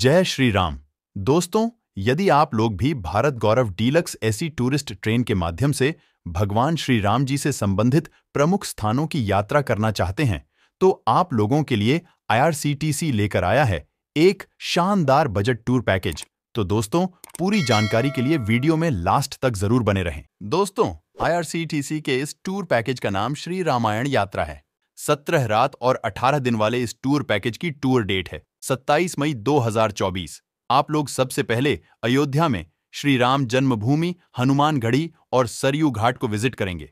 जय श्री राम दोस्तों यदि आप लोग भी Bharat Gaurav deluxe AC tourist train के माध्यम से भगवान श्री राम जी से संबंधित प्रमुख स्थानों की यात्रा करना चाहते हैं तो आप लोगों के लिए आईआरसीटीसी लेकर आया है एक शानदार बजट टूर पैकेज तो दोस्तों पूरी जानकारी के लिए वीडियो में लास्ट तक जरूर बने रहें दोस्तों आईआरसीटीसी के इस टूर पैकेज का नाम श्री रामायण यात्रा है सत्रह रात और अठारह दिन वाले इस टूर पैकेज की टूर डेट है 27 मई 2024 आप लोग सबसे पहले अयोध्या में श्री राम जन्मभूमि हनुमान घड़ी और सरयू घाट को विजिट करेंगे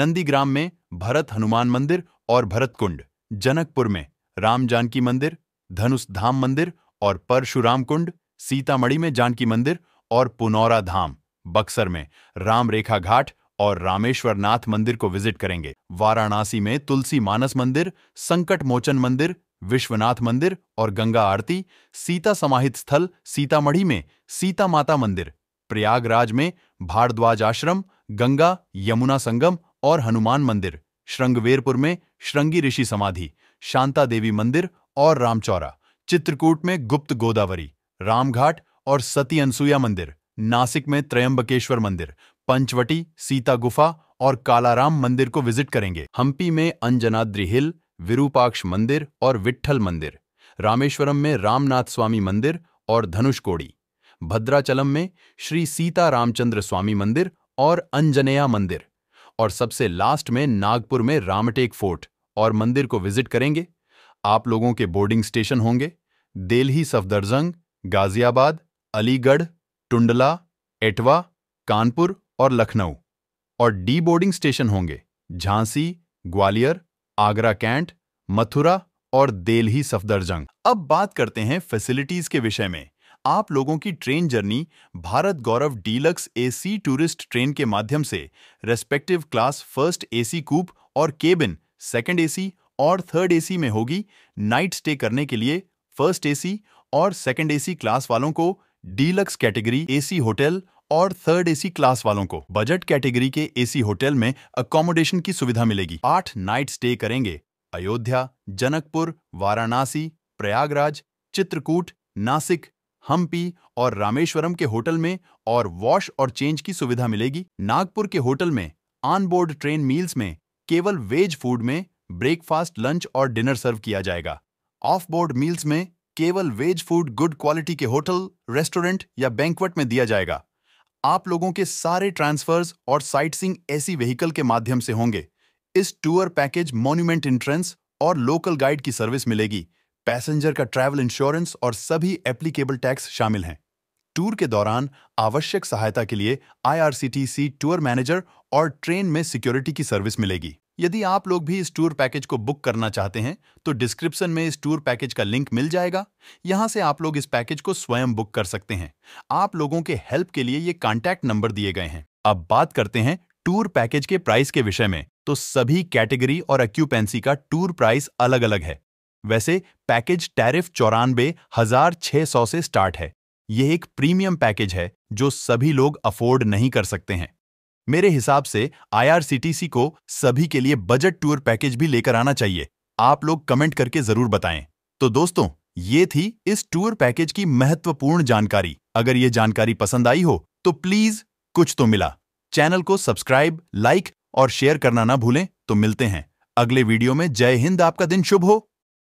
नंदीग्राम में भरत हनुमान मंदिर और भरत कुंड जनकपुर में राम जानकी मंदिर धनुष धाम मंदिर और परशुराम कुंड सीतामढ़ी में जानकी मंदिर और पुनौरा धाम बक्सर में राम रेखा घाट और रामेश्वरनाथ मंदिर को विजिट करेंगे वाराणसी में तुलसी मानस मंदिर संकट मोचन मंदिर विश्वनाथ मंदिर और गंगा आरती सीता समाहित स्थल सीतामढ़ी में सीता माता मंदिर प्रयागराज में भारद्वाज आश्रम गंगा यमुना संगम और हनुमान मंदिर श्रृंगवेरपुर में श्रृंगी ऋषि समाधि शांता देवी मंदिर और रामचौरा चित्रकूट में गुप्त गोदावरी रामघाट और सती अनसुया मंदिर नासिक में त्रयंबकेश्वर मंदिर पंचवटी सीता गुफा और कालाराम मंदिर को विजिट करेंगे हम्पी में अंजनाद्री हिल विरूपाक्ष मंदिर और विट्ठल मंदिर रामेश्वरम में रामनाथ स्वामी मंदिर और धनुषकोड़ी भद्राचलम में श्री सीता रामचंद्र स्वामी मंदिर और अंजनेया मंदिर और सबसे लास्ट में नागपुर में रामटेक फोर्ट और मंदिर को विजिट करेंगे आप लोगों के बोर्डिंग स्टेशन होंगे दिल्ली सफदरजंग गाजियाबाद अलीगढ़ टुंडला एटवा कानपुर और लखनऊ और डी बोर्डिंग स्टेशन होंगे झांसी ग्वालियर आगरा कैंट मथुरा और देलही सफदरजंग अब बात करते हैं फैसिलिटीज के विषय में आप लोगों की train journey Bharat Gaurav deluxe AC tourist train के माध्यम से respective class first AC coupe और केबिन सेकंड एसी और थर्ड एसी में होगी नाइट स्टे करने के लिए फर्स्ट एसी और सेकंड एसी क्लास वालों को डीलक्स कैटेगरी एसी होटल और थर्ड एसी क्लास वालों को बजट कैटेगरी के एसी होटल में अकोमोडेशन की सुविधा मिलेगी आठ नाइट स्टे करेंगे अयोध्या जनकपुर वाराणसी प्रयागराज चित्रकूट नासिक हम्पी और रामेश्वरम के होटल में और वॉश और चेंज की सुविधा मिलेगी नागपुर के होटल में ऑनबोर्ड ट्रेन मील्स में केवल वेज फूड में ब्रेकफास्ट लंच और डिनर सर्व किया जाएगा ऑफ बोर्ड मील्स में केवल वेज फूड गुड क्वालिटी के होटल रेस्टोरेंट या बैंकवट में दिया जाएगा आप लोगों के सारे ट्रांसफर्स और साइटसिंग ऐसी व्हीकल के माध्यम से होंगे इस टूर पैकेज मॉन्यूमेंट इंट्रेंस और लोकल गाइड की सर्विस मिलेगी पैसेंजर का ट्रैवल इंश्योरेंस और सभी एप्लीकेबल टैक्स शामिल हैं टूर के दौरान आवश्यक सहायता के लिए आईआरसीटीसी टूर मैनेजर और ट्रेन में सिक्योरिटी की सर्विस मिलेगी यदि आप लोग भी इस टूर पैकेज को बुक करना चाहते हैं तो डिस्क्रिप्शन में इस टूर पैकेज का लिंक मिल जाएगा यहां से आप लोग इस पैकेज को स्वयं बुक कर सकते हैं आप लोगों के हेल्प के लिए ये कॉन्टैक्ट नंबर दिए गए हैं अब बात करते हैं टूर पैकेज के प्राइस के विषय में तो सभी कैटेगरी और अक्यूपेंसी का टूर प्राइस अलग अलग है वैसे पैकेज टैरिफ चौरानबे हजार सौ से स्टार्ट है यह एक प्रीमियम पैकेज है जो सभी लोग अफोर्ड नहीं कर सकते हैं मेरे हिसाब से आईआरसीटीसी को सभी के लिए बजट टूर पैकेज भी लेकर आना चाहिए आप लोग कमेंट करके जरूर बताएं तो दोस्तों ये थी इस टूर पैकेज की महत्वपूर्ण जानकारी अगर ये जानकारी पसंद आई हो तो प्लीज कुछ तो मिला चैनल को सब्सक्राइब लाइक और शेयर करना ना भूलें तो मिलते हैं अगले वीडियो में जय हिंद आपका दिन शुभ हो